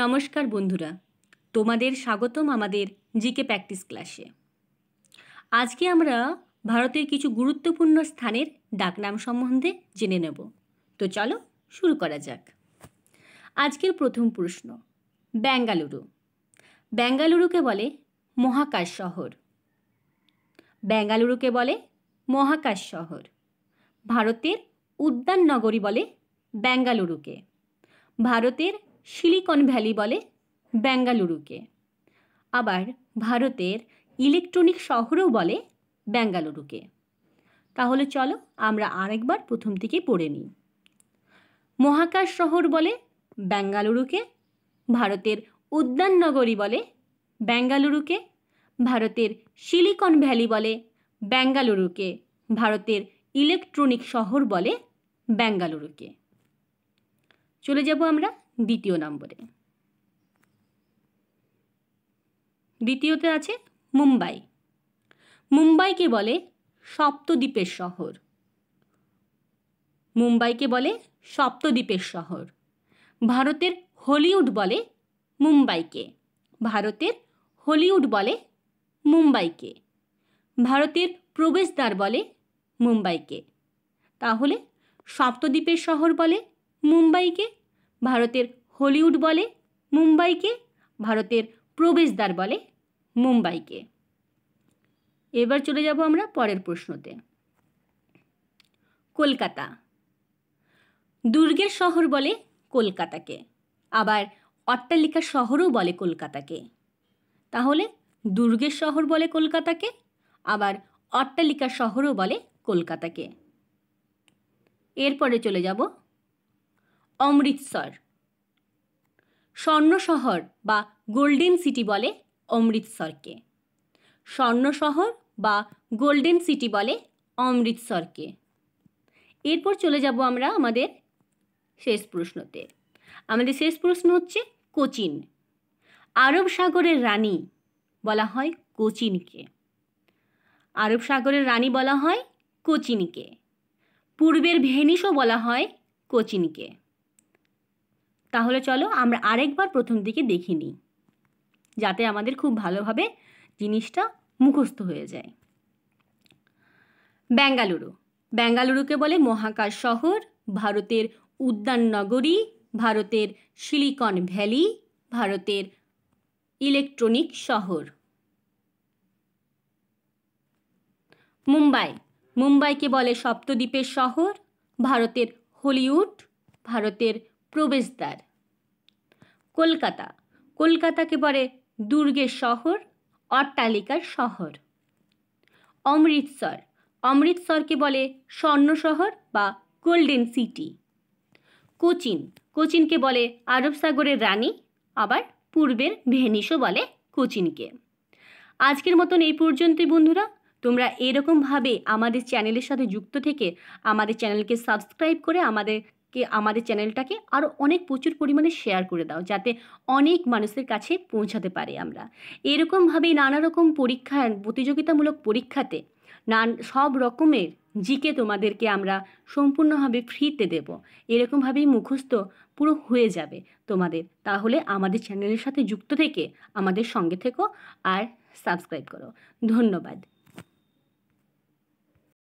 নমস্কার বন্ধুরা তোমাদের স্বাগতম আমাদের জিকে প্র্যাকটিস ক্লাসে আজকে আমরা ভারতের কিছু গুরুত্বপূর্ণ স্থানের ডাকনাম সম্বন্ধে জেনে নেব তো চলো শুরু করা যাক আজকের প্রথম প্রশ্ন ব্যাঙ্গালুরু ব্যাঙ্গালুরুকে বলে মহাকাশ শহর ব্যাঙ্গালুরুকে বলে মহাকাশ শহর ভারতের উদ্যান নগরী বলে ব্যাঙ্গালুরুকে ভারতের সিলিকন ভ্যালি বলে ব্যাঙ্গালুরুকে আবার ভারতের ইলেকট্রনিক শহরও বলে ব্যাঙ্গালুরুকে তাহলে চলো আমরা আরেকবার প্রথম থেকে পড়ে নিই মহাকাশ শহর বলে ব্যাঙ্গালুরুকে ভারতের উদ্যান নগরী বলে ব্যাঙ্গালুরুকে ভারতের সিলিকন ভ্যালি বলে ব্যাঙ্গালুরুকে ভারতের ইলেকট্রনিক শহর বলে ব্যাঙ্গালুরুকে চলে যাব আমরা দ্বিতীয় নম্বরে দ্বিতীয়তে আছে মুম্বাই মুম্বাইকে বলে সপ্তদ্বীপের শহর মুম্বাইকে বলে সপ্তদ্বীপের শহর ভারতের হলিউড বলে মুম্বাইকে ভারতের হলিউড বলে মুম্বাইকে ভারতের প্রবেশদ্বার বলে মুম্বাইকে তাহলে সপ্তদ্বীপের শহর বলে মুম্বাইকে ভারতের হলিউড বলে মুম্বাইকে ভারতের প্রবেশদ্বার বলে মুম্বাইকে এবার চলে যাব আমরা পরের প্রশ্নতে কলকাতা দুর্গের শহর বলে কলকাতাকে আবার অট্টালিকা শহরও বলে কলকাতাকে তাহলে দুর্গের শহর বলে কলকাতাকে আবার অট্টালিকা শহরও বলে কলকাতাকে এরপরে চলে যাব অমৃতসর স্বর্ণ শহর বা গোল্ডেন সিটি বলে অমৃতসরকে স্বর্ণ শহর বা গোল্ডেন সিটি বলে অমৃতসরকে এরপর চলে যাব আমরা আমাদের শেষ প্রশ্নতে আমাদের শেষ প্রশ্ন হচ্ছে কোচিন আরব সাগরের রানী বলা হয় কোচিনকে আরব সাগরের রানী বলা হয় কোচিনকে পূর্বের ভেনিসও বলা হয় কোচিনকে তাহলে চলো আমরা আরেকবার প্রথম দিকে দেখে নিই যাতে আমাদের খুব ভালোভাবে জিনিসটা মুখস্থ হয়ে যায় ব্যাঙ্গালুরু ব্যাঙ্গালুরুকে বলে মহাকাশ শহর ভারতের উদ্যান নগরী ভারতের সিলিকন ভ্যালি ভারতের ইলেকট্রনিক শহর মুম্বাই মুম্বাইকে বলে সপ্তদ্বীপের শহর ভারতের হলিউড ভারতের প্রবেশদ্বার কলকাতা কলকাতাকে বলে দুর্গের শহর অট্টালিকার শহর অমৃতসর অমৃতসরকে বলে স্বর্ণ শহর বা গোল্ডেন সিটি কোচিন কোচিনকে বলে আরব সাগরের রানী আবার পূর্বের ভেনিসও বলে কোচিনকে আজকের মতন এই পর্যন্তই বন্ধুরা তোমরা এরকমভাবে আমাদের চ্যানেলের সাথে যুক্ত থেকে আমাদের চ্যানেলকে সাবস্ক্রাইব করে আমাদের কে আমাদের চ্যানেলটাকে আরও অনেক প্রচুর পরিমাণে শেয়ার করে দাও যাতে অনেক মানুষের কাছে পৌঁছাতে পারে আমরা এরকমভাবেই নানা রকম পরীক্ষা প্রতিযোগিতামূলক পরীক্ষাতে নান সব রকমের জিকে তোমাদেরকে আমরা সম্পূর্ণভাবে ফ্রিতে দেব এরকমভাবেই মুখস্থ পুরো হয়ে যাবে তোমাদের তাহলে আমাদের চ্যানেলের সাথে যুক্ত থেকে আমাদের সঙ্গে থেকো আর সাবস্ক্রাইব করো ধন্যবাদ